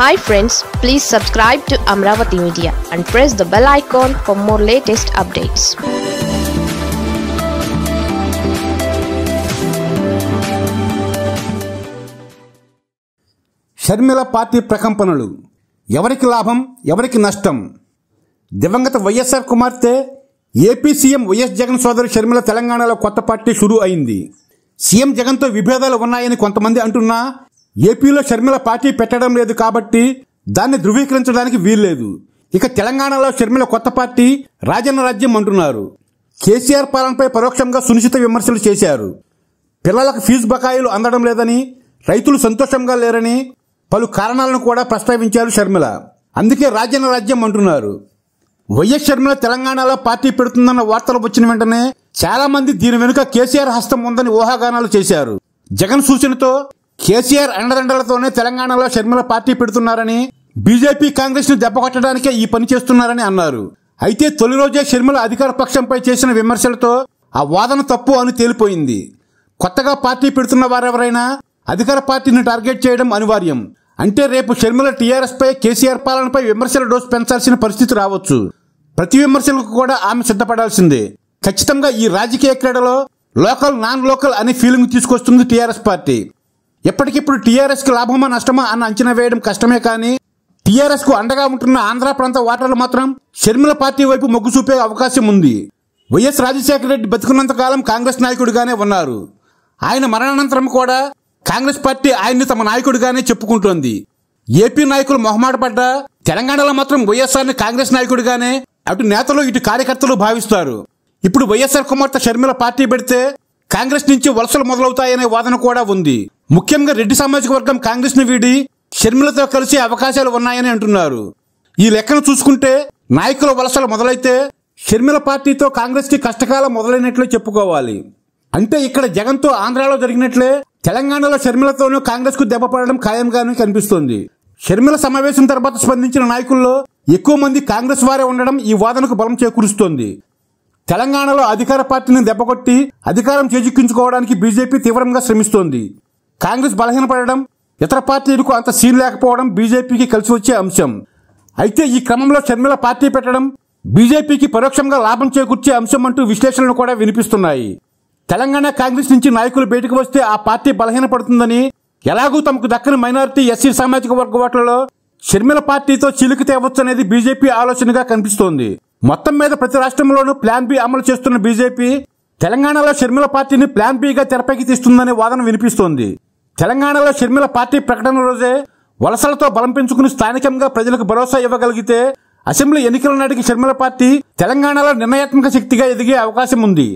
hi friends please subscribe to Amaravati media and press the bell icon for more latest updates Sharmila party ప్రకంపనలు ఎవరికి లాభం ఎవరికి నష్టం దివంగత వైఎస్ఆర్ కుమార్తె ఏపీ సీఎం వైఎస్ జగన్ సోదరి షర్మిల తెలంగాణలో కొత్త పార్టీ షురూ అయింది సీఎం జగన్తో విభేదాలు ఉన్నాయని కొంతమంది అంటున్నా ఏపీలో షర్మిల పార్టీ పెట్టడం లేదు కాబట్టి దాన్ని ధృవీకరించడానికి వీల్లేదు ఇక తెలంగాణలో షర్మిల కొత్త పార్టీ రాజన్న రాజ్యం అంటున్నారు కేసీఆర్ పాలనపై పరోక్షంగా సునిశ్చిత విమర్శలు చేశారు పిల్లలకు ఫీజు బకాయిలు అందడం లేదని రైతులు సంతోషంగా లేరని పలు కారణాలను కూడా ప్రస్తావించారు షర్మిల అందుకే రాజన్న రాజ్యం అంటున్నారు వైఎస్ షర్మిల తెలంగాణలో పార్టీ పెడుతుందన్న వార్తలు వచ్చిన వెంటనే చాలా మంది దీని వెనుక కేసీఆర్ హస్తం ఉందని ఊహాగానాలు చేశారు జగన్ సూచనతో కేసీఆర్ అండదండలతోనే తెలంగాణలో షర్మిల పార్టీ పెడుతున్నారని బీజేపీ కాంగ్రెస్ ను దెబ్బకొట్టడానికే ఈ పని చేస్తున్నారని అన్నారు అయితే తొలి రోజే షర్మిల అధికార పక్షంపై చేసిన విమర్శలతో ఆ వాదన తప్పు అని తేలిపోయింది కొత్తగా పార్టీ పెడుతున్న వారెవరైనా అధికార పార్టీని టార్గెట్ చేయడం అనివార్యం అంటే రేపు షర్మిల టీఆర్ఎస్ పై కేసీఆర్ పాలనపై విమర్శల డోస్ పెంచాల్సిన పరిస్థితి రావచ్చు ప్రతి విమర్శలకు కూడా ఆమె సిద్ధపడాల్సిందే ఖచ్చితంగా ఈ రాజకీయ క్రీడలో లోకల్ నాన్ లోకల్ అనే ఫీలింగ్ తీసుకొస్తుంది టీఆర్ఎస్ పార్టీ ఇప్పటికిప్పుడు టీఆర్ఎస్కి లాభమా నష్టమా అని అంచనా వేయడం కష్టమే కానీ టీఆర్ఎస్కు అండగా ఉంటున్న ఆంధ్ర ప్రాంత ఓటర్లు మాత్రం షర్మిల పార్టీ వైపు మొగ్గు చూపే అవకాశం ఉంది వైఎస్ రాజశేఖర రెడ్డి బతుకున్నంత కాలం కాంగ్రెస్ నాయకుడిగానే ఉన్నారు ఆయన మరణానంతరం కూడా కాంగ్రెస్ పార్టీ ఆయన్ని తమ నాయకుడిగానే చెప్పుకుంటోంది ఏపీ నాయకులు మొహమాట పడ్డా తెలంగాణలో మాత్రం వైఎస్ఆర్ని కాంగ్రెస్ నాయకుడిగానే అటు నేతలు ఇటు కార్యకర్తలు భావిస్తారు ఇప్పుడు వైఎస్ఆర్ కుమార్తె షర్మిల పార్టీ పెడితే కాంగ్రెస్ నుంచి వలసలు మొదలవుతాయనే వాదన కూడా ఉంది ముఖ్యంగా రెడ్డి సామాజిక వర్గం ను వీడి షర్మిలతో కలిసే అవకాశాలు ఉన్నాయని అంటున్నారు ఈ లెక్కను చూసుకుంటే నాయకుల వలసలు మొదలైతే షర్మిల పార్టీతో కాంగ్రెస్కి కష్టకాలం మొదలైనట్లే చెప్పుకోవాలి అంటే ఇక్కడ జగన్తో ఆంధ్రాలో జరిగినట్లే తెలంగాణలో షర్మిలతోనూ కాంగ్రెస్కు దెబ్బపడడం ఖాయంగానే కనిపిస్తోంది షర్మిల సమావేశం తర్వాత స్పందించిన నాయకుల్లో ఎక్కువ మంది కాంగ్రెస్ వారే ఉండడం ఈ వాదనకు బలం చేకూరుస్తోంది తెలంగాణలో అధికార పార్టీని దెబ్బకొట్టి అధికారం చేజిక్కించుకోవడానికి బీజేపీ తీవ్రంగా శ్రమిస్తోంది కాంగ్రెస్ బలహీనపడడం ఇతర పార్టీలకు అంత సీన్ లేకపోవడం బీజేపీకి కలిసి వచ్చే అంశం అయితే ఈ క్రమంలో షర్మిల పార్టీ పెట్టడం బీజేపీకి పరోక్షంగా లాభం చేకూర్చే అంశం అంటూ విశ్లేషణలు కూడా వినిపిస్తున్నాయి తెలంగాణ కాంగ్రెస్ నుంచి నాయకులు బయటకు వస్తే ఆ పార్టీ బలహీనపడుతుందని ఎలాగూ తమకు దక్కని మైనారిటీ ఎస్సీ సామాజిక వర్గ ఓట్లలో షర్మిల పార్టీతో చిలుకు తేవచ్చు అనేది బీజేపీ ఆలోచనగా కనిపిస్తోంది మొత్తం మీద ప్రతి రాష్ట్రంలోనూ ప్లాన్ బి అమలు చేస్తున్న బీజేపీ తెలంగాణలో షర్మిల పార్టీని ప్లాన్ బిగా తెరపైకి తీస్తుందనే వాదన వినిపిస్తోంది తెలంగాణలో షర్మిల పార్టీ ప్రకటన రోజే వలసలతో బలం పెంచుకుని స్థానికంగా ప్రజలకు భరోసా ఇవ్వగలిగితే అసెంబ్లీ ఎన్నికల నాటికి షర్మిల పార్టీ తెలంగాణలో నిర్ణయాత్మక శక్తిగా ఎదిగే అవకాశం ఉంది